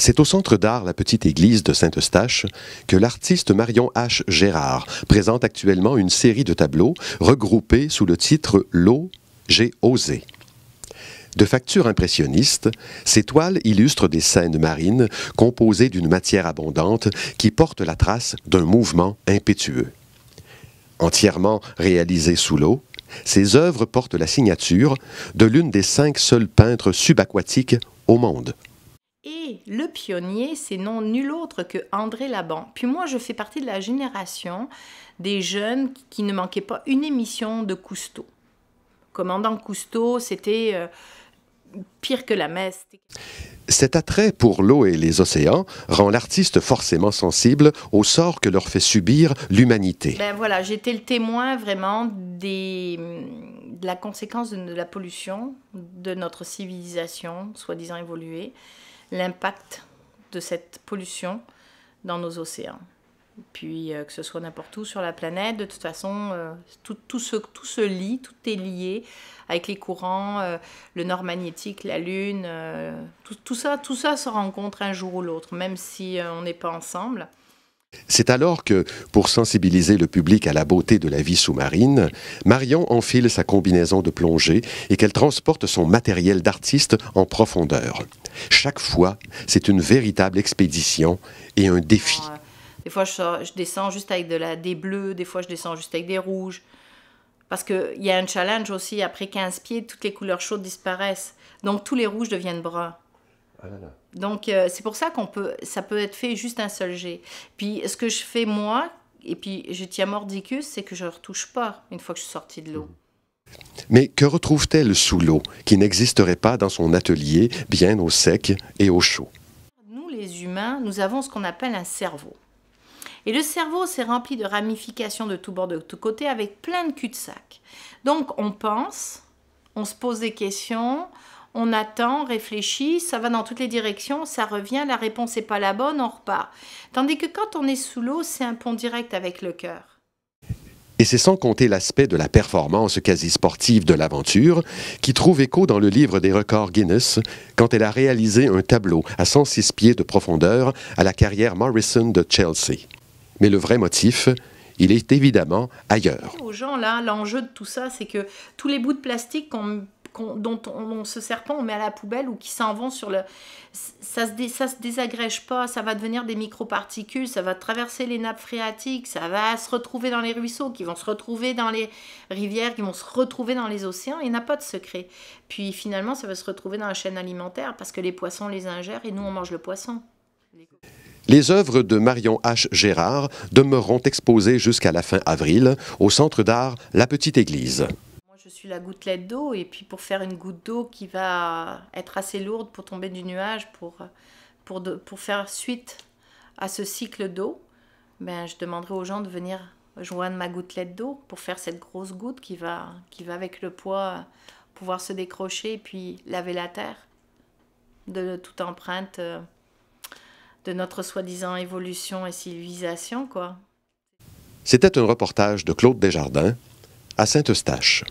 C'est au Centre d'art La Petite Église de Saint-Eustache que l'artiste Marion H. Gérard présente actuellement une série de tableaux regroupés sous le titre L'eau, j'ai osé. De facture impressionniste, ces toiles illustrent des scènes marines composées d'une matière abondante qui porte la trace d'un mouvement impétueux. Entièrement réalisées sous l'eau, ces œuvres portent la signature de l'une des cinq seules peintres subaquatiques au monde. Le pionnier, c'est non nul autre que André Laban. Puis moi, je fais partie de la génération des jeunes qui ne manquaient pas une émission de Cousteau. Commandant Cousteau, c'était euh, pire que la messe. Cet attrait pour l'eau et les océans rend l'artiste forcément sensible au sort que leur fait subir l'humanité. Ben voilà, j'étais le témoin vraiment de la conséquence de la pollution de notre civilisation, soi-disant évoluée l'impact de cette pollution dans nos océans. Puis euh, que ce soit n'importe où sur la planète, de toute façon, euh, tout, tout, se, tout lie, tout est lié avec les courants, euh, le nord magnétique, la Lune, tout, ça, tout ça se rencontre un jour ou l'autre, même si on n'est pas ensemble. C'est alors que, pour sensibiliser le public à la beauté de la vie sous-marine, Marion enfile sa combinaison de plongée et qu'elle transporte son matériel d'artiste en profondeur. Chaque fois, c'est une véritable expédition et un défi. Des fois, euh, je, descends juste avec des bleus, des fois, je descends juste avec des rouges. Parce qu'il y a un challenge aussi, après 15 pieds, toutes les couleurs chaudes disparaissent. Donc, tous les rouges deviennent bruns. Ah Donc euh, c'est pour ça qu'on peut, ça peut être fait juste un seul jet. Puis ce que je fais moi, et puis je tiens mordicus, c'est que je ne retouche pas une fois que je suis sortie de l'eau. Mmh. Mais que retrouve-t-elle sous l'eau qui n'existerait pas dans son atelier, bien au sec et au chaud Nous, les humains, nous avons ce qu'on appelle un cerveau. Et le cerveau s'est rempli de ramifications de tous bords, de tous côtés, avec plein de cul-de-sac. Donc on pense, on se pose des questions, on attend, réfléchit, ça va dans toutes les directions, ça revient, la réponse n'est pas la bonne, on repart. Tandis que quand on est sous l'eau, c'est un pont direct avec le cœur. Et c'est sans compter l'aspect de la performance quasi sportive de l'aventure, qui trouve écho dans le livre des records Guinness, quand elle a réalisé un tableau à 106 pieds de profondeur à la carrière Morrison de Chelsea. Mais le vrai motif, il est évidemment ailleurs. Aux gens, là, l'enjeu de tout ça, c'est que tous les bouts de plastique qu'on dont on, on, serpent, on met à la poubelle ou qui s'en vont sur le... Ça se, ça se désagrège pas, ça va devenir des microparticules, ça va traverser les nappes phréatiques, ça va se retrouver dans les ruisseaux, qui vont se retrouver dans les rivières, qui vont se retrouver dans les océans, il n'y a pas de secret. Puis finalement, ça va se retrouver dans la chaîne alimentaire parce que les poissons les ingèrent et nous, on mange le poisson. Les œuvres de Marion H. Gérard demeureront exposées jusqu'à la fin avril au Centre d'art La Petite Église je suis la gouttelette d'eau, et puis pour faire une goutte d'eau qui va être assez lourde pour tomber du nuage, pour, pour, faire suite à ce cycle d'eau, ben, je demanderai aux gens de venir joindre ma gouttelette d'eau pour faire cette grosse goutte qui va, qui va avec le poids pouvoir se décrocher et puis laver la terre de toute empreinte euh, de notre soi-disant évolution et civilisation, quoi. C'était un reportage de Claude Desjardins à Saint-Eustache.